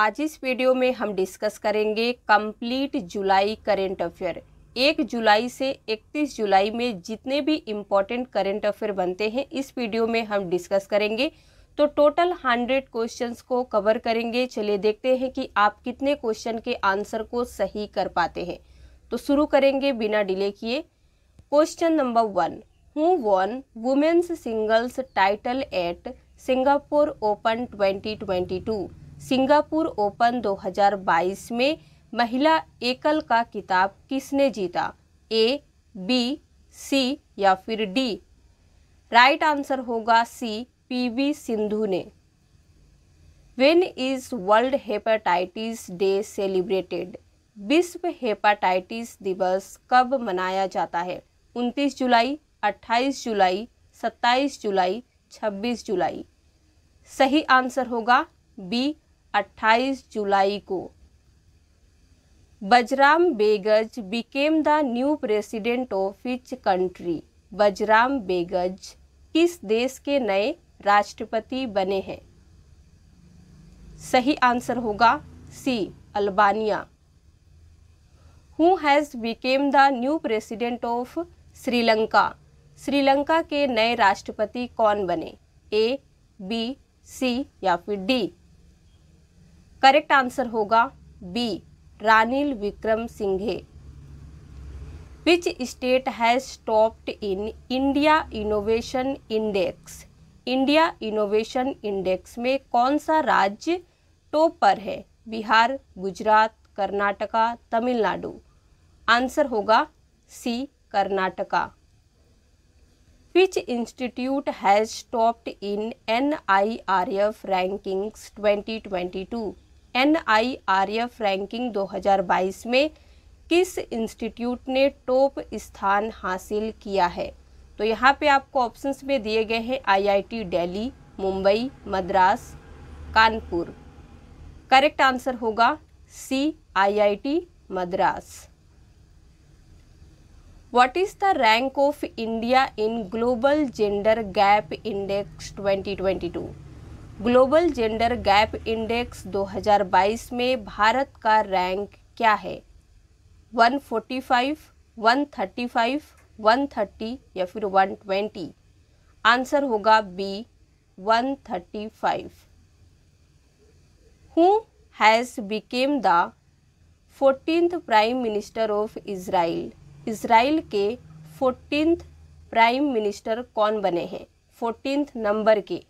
आज इस वीडियो में हम डिस्कस करेंगे कंप्लीट जुलाई करेंट अफेयर एक जुलाई से इकतीस जुलाई में जितने भी इम्पोर्टेंट करेंट अफेयर बनते हैं इस वीडियो में हम डिस्कस करेंगे तो टोटल हंड्रेड क्वेश्चंस को कवर करेंगे चलिए देखते हैं कि आप कितने क्वेश्चन के आंसर को सही कर पाते हैं तो शुरू करेंगे बिना डिले किए question number one who won women's singles title at Singapore Open two Singapore Open 2022 में महिला एकल का किताब किसने जीता ए बी सी या फिर डी राइट आंसर होगा सी पीवी सिंधु ने when is World Hepatitis Day celebrated विश्व हेपाटाइटिस दिवस कब मनाया जाता है 29 जुलाई 28 जुलाई 27 जुलाई 26 जुलाई सही आंसर होगा बी 28 जुलाई को Bajram Begaj became the new president of which country Bajram Begaj किस देश के नए राष्ट्रपति बने हैं सही आंसर होगा C Albania who has became the new president of Sri Lanka Sri Lanka के नए राष्ट्रपति कौन बने ए बी सी या फिर डी करेक्ट आंसर होगा B Ranil Wickremesinghe which state has topped in India Innovation Index India Innovation Index में कौन सा राज्य टॉप पर है बिहार गुजरात कर्नाटका तमिलनाडु आंसर होगा C Karnataka which institute has topped in N I R F rankings twenty twenty two N I R F ranking 2022 में किस institute ने टॉप स्थान हासिल किया है तो यहाँ पे आपको ऑप्शंस में दिए गए हैं IIT Delhi Mumbai Madras Kanpur correct answer होगा C IIT Madras what is the rank of India in global gender gap index 2022 global gender gap index 2022 में भारत का रैंक क्या है 145, 135, 130 या फिर 120? आंसर होगा B 135. Who has became the fourteenth prime minister of Israel Israel के फोर्टींथ प्राइम मिनिस्टर कौन बने हैं फोर्टींथ नंबर के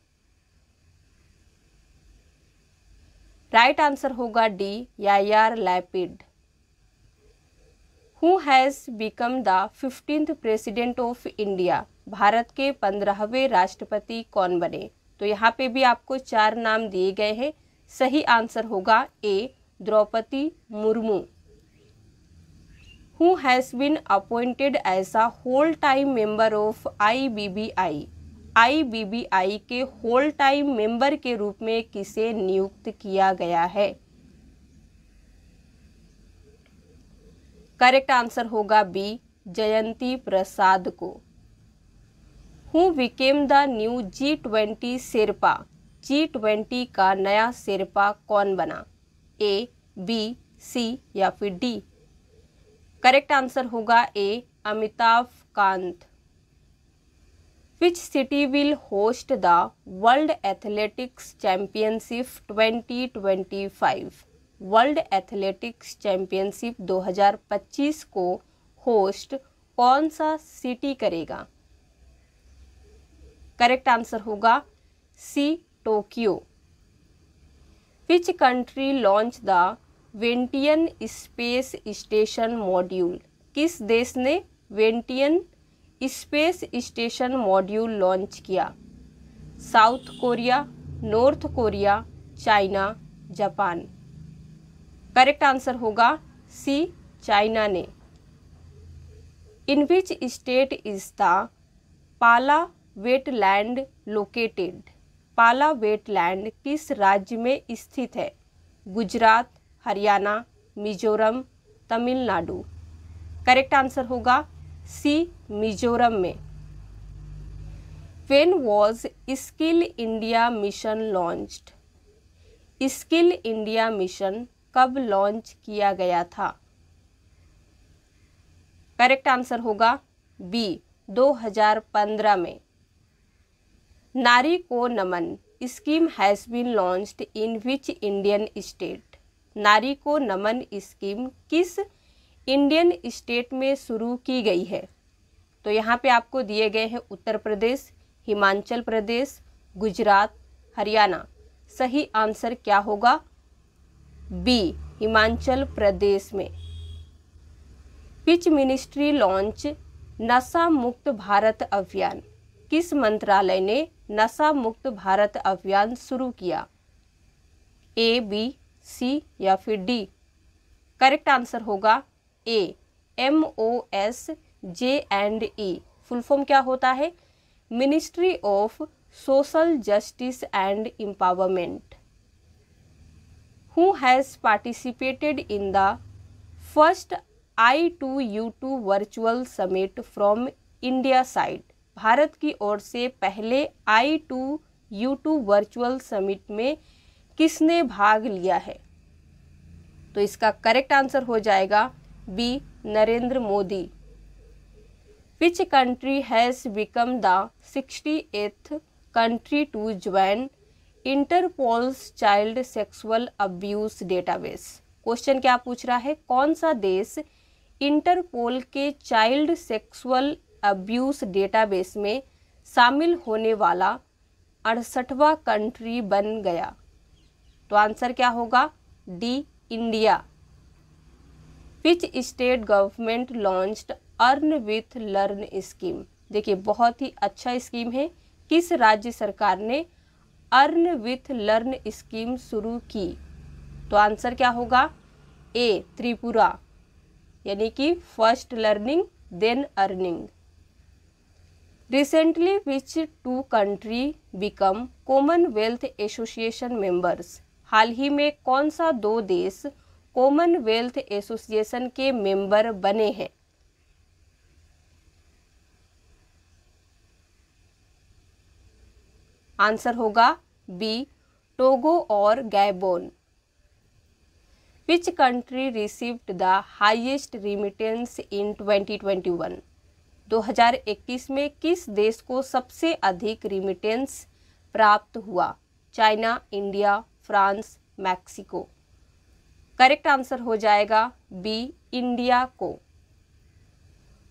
राइट आंसर होगा D Yair Lapid who has become the fifteenth president of India भारत के पंद्रहवें राष्ट्रपति कौन बने तो यहाँ पे भी आपको चार नाम दिए गए हैं सही आंसर होगा A Droupadi Murmu who has appointed as a whole time member of I B B I IBBI के होल टाइम मेंबर के रूप में किसे नियुक्त किया गया है करेक्ट आंसर होगा बी जयंती प्रसाद को who became the new G twenty sherpa G twenty का नया शेरपा कौन बना ए बी सी या फिर डी करेक्ट आंसर होगा A Amitabh Kant will host the world athletics championship twenty twenty 2025? World athletics हजार 2025 को होस्ट कौन सा सिटी करेगा करेक्ट आंसर होगा C Tokyo which country launch the Wentian space station module किस देश ने Wentian space station module launch किया South Korea North Korea China Japan correct answer होगा सी चाइना ने in which state is the Pala wetland located Pala wetland किस राज्य में स्थित है गुजरात हरियाणा मिजोरम तमिलनाडु करेक्ट आंसर होगा सी मिजोरम में when was Skill India Mission launched Skill India Mission कब लॉन्च किया गया था करेक्ट आंसर होगा बी 2015 में Nari ko Naman scheme has been launched in which Indian state Nari ko Naman scheme किस इंडियन स्टेट में शुरू की गई है तो यहाँ पे आपको दिए गए हैं उत्तर प्रदेश हिमाचल प्रदेश गुजरात हरियाणा सही आंसर क्या होगा बी हिमाचल प्रदेश में पिच मिनिस्ट्री लॉन्च नशा मुक्त भारत अभियान किस मंत्रालय ने नशा मुक्त भारत अभियान शुरू किया ए बी सी या फिर डी करेक्ट आंसर होगा A M O S J and E full form क्या होता है ministry of social justice and empowerment who has participated in the first I two U two virtual summit from India side भारत की ओर से पहले I two U two virtual summit में किसने भाग लिया है तो इसका करेक्ट आंसर हो जाएगा B. Narendra Modi. Which country has become the एथ country to join Interpol's child sexual abuse database question क्या पूछ रहा है कौन सा देश इंटरपोल के चाइल्ड सेक्सुअल अब्यूज डेटाबेस में शामिल होने वाला अड़सठवा कंट्री बन गया तो आंसर क्या होगा D India which state government launched earn with learn scheme देखिए बहुत ही अच्छा स्कीम है किस राज्य सरकार ने अर्न विथ लर्न स्कीम शुरू की तो आंसर क्या होगा ए त्रिपुरा यानी कि first learning then earning recently which two country become Commonwealth association members हाल ही में कौन सा दो देश कॉमनवेल्थ एसोसिएशन के मेंबर बने हैं आंसर होगा बी टोगो और Gabon which country received the highest remittance in 2021 2021 में किस देश को सबसे अधिक रिमिटेंस प्राप्त हुआ China India France Mexico correct answer हो जाएगा बी इंडिया को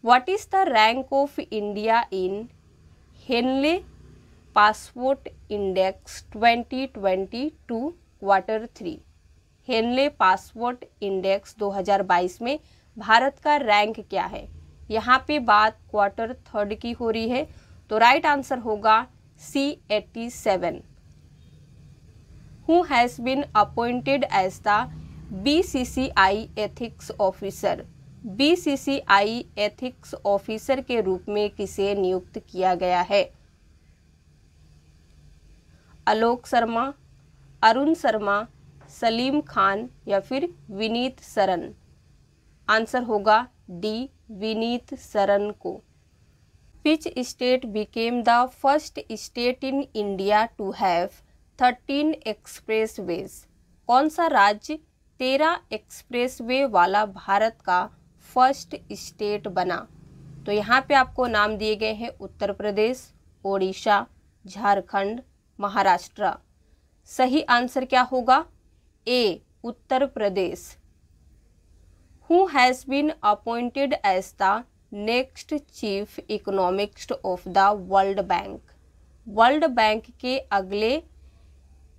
what is the rank of India in Henley passport index 2022 quarter three Henley passport index 2022 में भारत का रैंक क्या है यहाँ पे बात क्वार्टर थर्ड की हो रही है तो राइट आंसर होगा C eighty seven who has been appointed as the BCCI ethics officer BCCI ethics officer के रूप में किसे नियुक्त किया गया है आलोक शर्मा अरुण शर्मा सलीम खान या फिर विनीत सरन आंसर होगा डी विनीत सरन को state became the first state in India to have thirteen expressways कौन सा राज्य तेरह एक्सप्रेसवे वाला भारत का फर्स्ट स्टेट बना तो यहाँ पे आपको नाम दिए गए हैं उत्तर प्रदेश ओडिशा झारखंड महाराष्ट्र सही आंसर क्या होगा A Uttar Pradesh who has been appointed as the next chief economics of the world bank world bank के अगले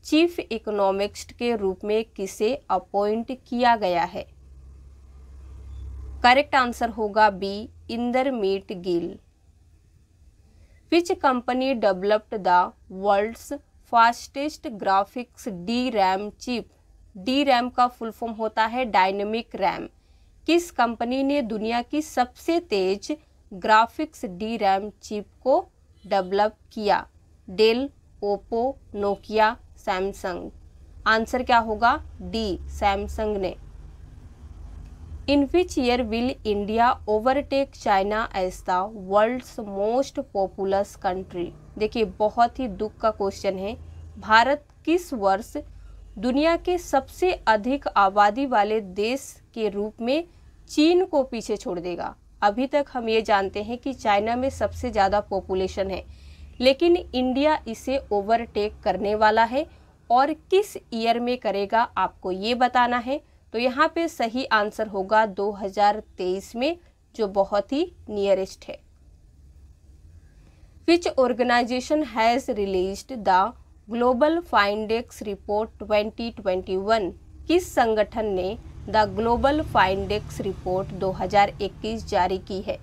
चीफ इकोनॉमिस्ट के रूप में किसे अपॉइंट किया गया है करेक्ट आंसर होगा B Indermit Gill which company developed the world's fastest graphics D RAM chip D RAM का फुल फॉर्म होता है डायनेमिक रैम किस कंपनी ने दुनिया की सबसे तेज ग्राफिक्स डी रैम चिप को डेवलप किया Dell Oppo Nokia Samsung answer क्या होगा डी सैमसंग ने in which year will India overtake China as the world's most populous country देखिए बहुत ही दुख का क्वेश्चन है भारत किस वर्ष दुनिया के सबसे अधिक आबादी वाले देश के रूप में चीन को पीछे छोड़ देगा अभी तक हम ये जानते हैं कि चाइना में सबसे ज़्यादा पॉपुलेशन है लेकिन इंडिया इसे ओवरटेक करने वाला है और किस ईयर में करेगा आपको ये बताना है तो यहाँ पे सही आंसर होगा 2023 में जो बहुत ही नियरेस्ट है which organisation has released the global Findex report 2021 किस संगठन ने द ग्लोबल फाइंडेक्स रिपोर्ट 2021 जारी की है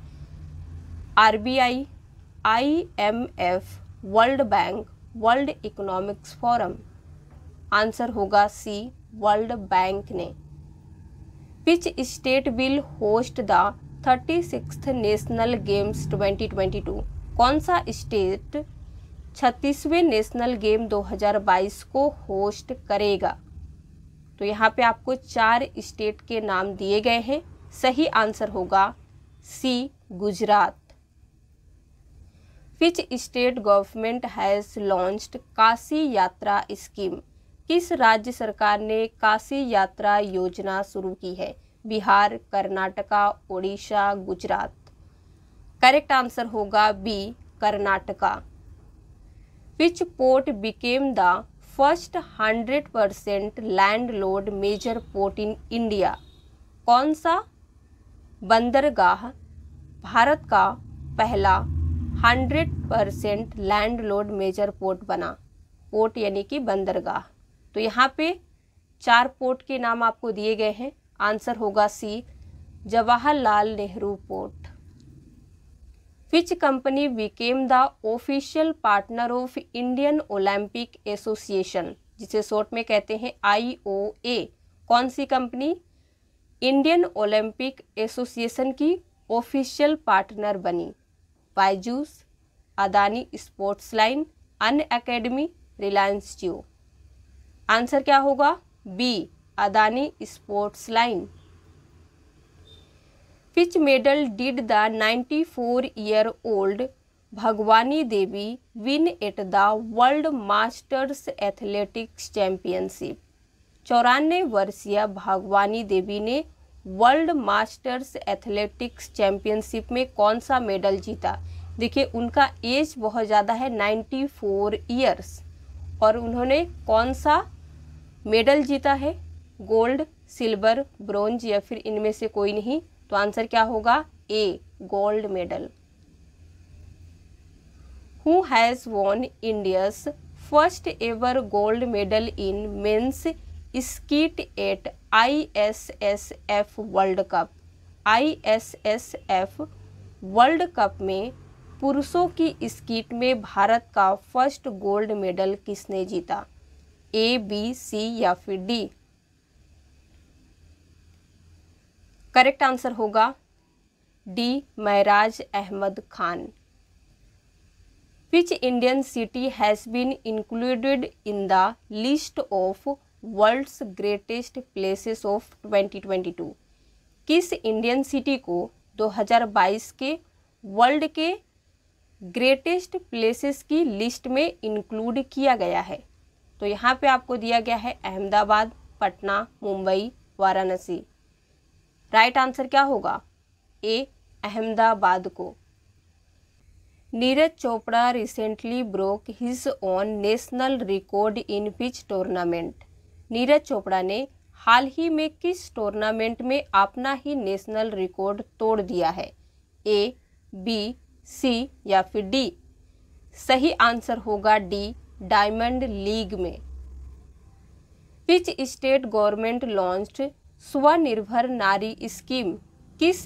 RBI IMF, world bank world economics forum answer होगा सी वर्ल्ड बैंक ने which state will host the thirty six national games 2022 कौन सा स्टेट छत्तीसवें नेशनल गेम 2022 को होस्ट करेगा तो यहाँ पे आपको चार स्टेट के नाम दिए गए हैं सही आंसर होगा C Gujarat which state government has launched Kashi Yatra scheme किस राज्य सरकार ने काशी यात्रा योजना शुरू की है बिहार कर्नाटका उड़ीसा गुजरात करेक्ट आंसर होगा B Karnataka which port became the first hundred percent landlord major port in India कौन सा बंदरगाह भारत का पहला hundred percent landlord major port बना पोर्ट यानी कि बंदरगाह तो यहाँ पे चार पोर्ट के नाम आपको दिए गए हैं आंसर होगा C Jawaharlal Nehru port which company became the official partner of Indian Olympic association जिसे शॉर्ट में कहते हैं आईओए कौन सी कंपनी इंडियन ओलंपिक एसोसिएशन की ऑफिशियल पार्टनर बनी Byju's Adani Sportsline Unacademy Reliance Jio answer क्या होगा B Adani Sportsline which medal did the 94 four year old Bhagwani Devi win at the world masters athletics championship चौरानवे वर्षीय भगवानी देवी ने वर्ल्ड मास्टर्स एथलेटिक्स चैम्पियनशिप में कौन सा मेडल जीता देखिए उनका एज बहुत ज़्यादा है 94 फोर ईयर्स और उन्होंने कौन सा मेडल जीता है गोल्ड सिल्वर ब्रोंज या फिर इनमें से कोई नहीं तो आंसर क्या होगा A gold medal who has won India's first ever gold medal in men's skeet at ISSF world cup ISSF world cup में पुरुषों की स्कीट में भारत का फर्स्ट गोल्ड मेडल किसने जीता ए बी सी या फिर डी करेक्ट आंसर होगा D Mairaj Ahmad Khan which Indian city has been included in the list of world's greatest places of 2022 किस इंडियन सिटी को 2022 के वर्ल्ड के ग्रेटेस्ट प्लेसेस की लिस्ट में इंक्लूड किया गया है तो यहाँ पे आपको दिया गया है अहमदाबाद पटना मुंबई वाराणसी राइट आंसर क्या होगा ए अहमदाबाद को Neeraj Chopra recently broke his own national record in which tournament Neeraj Chopra ने हाल ही में किस टूर्नामेंट में अपना ही नेशनल रिकॉर्ड तोड़ दिया है ए बी सी या फिर डी सही आंसर होगा डी डायमंड लीग में which state government launched Swanirbhar Nari scheme किस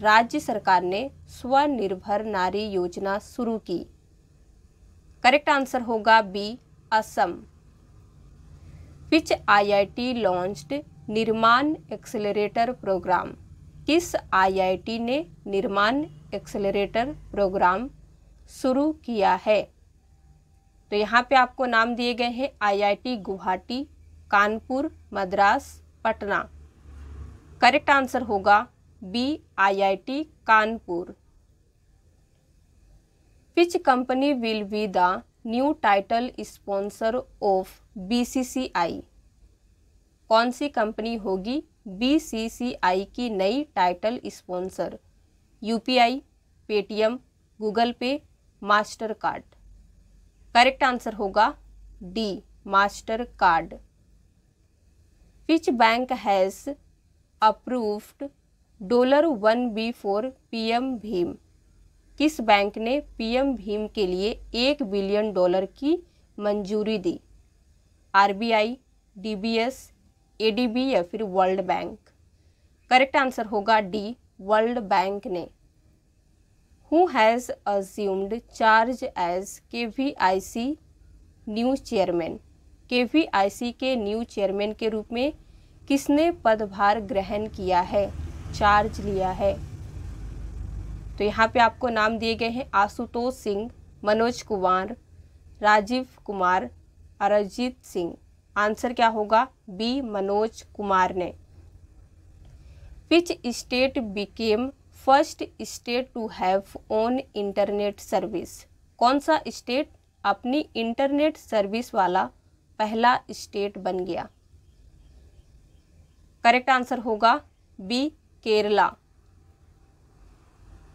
राज्य सरकार ने स्वनिर्भर नारी योजना शुरू की करेक्ट आंसर होगा B Assam I I T launch Nirman accelerator programme किस आईआईटी ने निर्माण एक्सेलरेटर प्रोग्राम शुरू किया है तो यहाँ पे आपको नाम दिए गए हैं IIT Guwahati Kanpur Madras Patna correct answer होगा B IIT Kanpur which company will be the new title sponsor of BCCI कौन सी कंपनी होगी बीसीसीआई की नई title sponsor UPI Paytm Google Pay Mastercard correct answer होगा D Mastercard which bank has approved dollar one B for PM Bhim किस bank ने PM Bhim के लिए एक बिलियन डॉलर की मंजूरी दी आरबीआई, डीबीएस, एडीबी या फिर वर्ल्ड बैंक करेक्ट आंसर होगा डी वर्ल्ड बैंक ने who has assumed charge as K V I C new chairman K V I C के न्यू चेयरमैन के रूप में किसने पदभार ग्रहण किया है चार्ज लिया है तो यहाँ पे आपको नाम दिए गए हैं आशुतोष सिंह मनोज कुमार राजीव कुमार अरजीत सिंह आंसर क्या होगा बी मनोज कुमार ने which state became first state to have own internet service कौन सा स्टेट अपनी इंटरनेट सर्विस वाला पहला स्टेट बन गया करेक्ट आंसर होगा B Kerala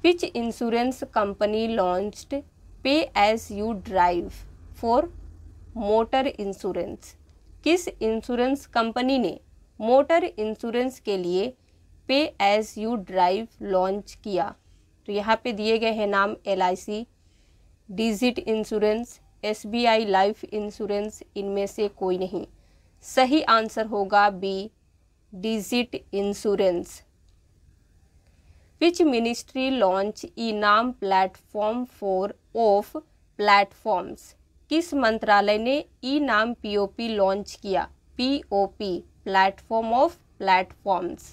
which insurance company launched pay as you drive for motor insurance किस इंश्योरेंस कंपनी ने मोटर इंश्योरेंस के लिए पे एस यू ड्राइव लॉन्च किया तो यहाँ पे दिए गए हैं नाम L I C Digit insurance S B I life insurance इनमें से कोई नहीं सही आंसर होगा B Digit insurance which ministry launch e NAM platform for of platforms किस मंत्रालय ने ई नाम पीओपी लॉन्च किया पीओपी प्लेटफॉर्म ऑफ प्लेटफॉर्म्स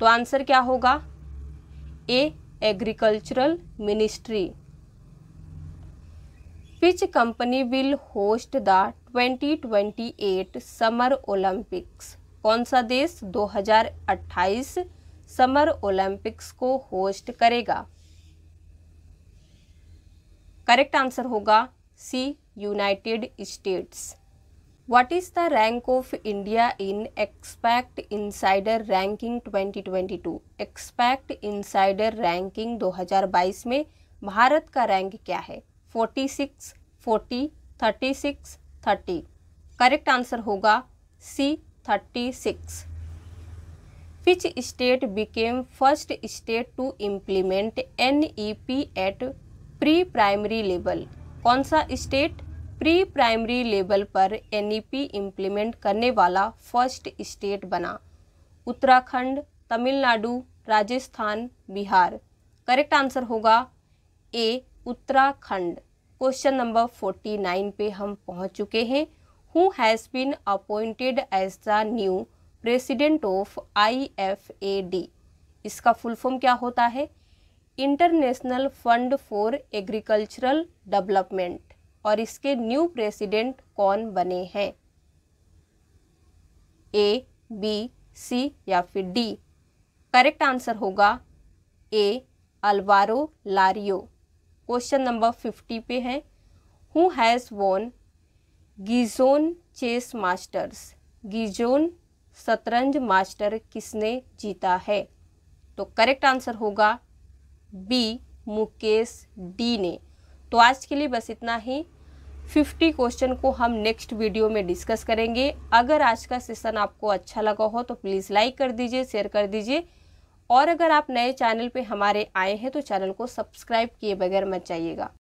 तो आंसर क्या होगा A agricultural ministry which country will host the 2028 summer Olympics कौन सा देश 2028 समर ओलंपिक्स को होस्ट करेगा करेक्ट आंसर होगा C United States what is the rank of India in Expat Insider ranking 2022? Twenty two Expat Insider ranking दो हज़ार बाईस में भारत का रैंक क्या है forty six forty thirty six thirty correct answer होगा C thirty six which state became first state to implement N E P at pre primary level कौन सा स्टेट प्री प्राइमरी लेवल पर एनईपी इम्प्लीमेंट e करने वाला first state बना Uttarakhand Tamil Nadu Rajasthan Bihar correct answer होगा A Uttarakhand question number forty nine पे हम पहुंच चुके हैं who has been appointed as the new president of I F A D इसका फुल फॉर्म क्या होता है international fund for agricultural development और इसके न्यू प्रेसिडेंट कौन बने हैं ए बी सी या फिर डी करेक्ट आंसर होगा A Alvaro Lario question number fifty पे है who has won Gijon chess masters Gijon शतरंज मास्टर किसने जीता है तो करेक्ट आंसर होगा बी मुकेश डी ने तो आज के लिए बस इतना ही 50 क्वेश्चन को हम नेक्स्ट वीडियो में डिस्कस करेंगे अगर आज का सेशन आपको अच्छा लगा हो तो प्लीज़ लाइक कर दीजिए शेयर कर दीजिए और अगर आप नए चैनल पे हमारे आए हैं तो चैनल को सब्सक्राइब किए बगैर मत जाइएगा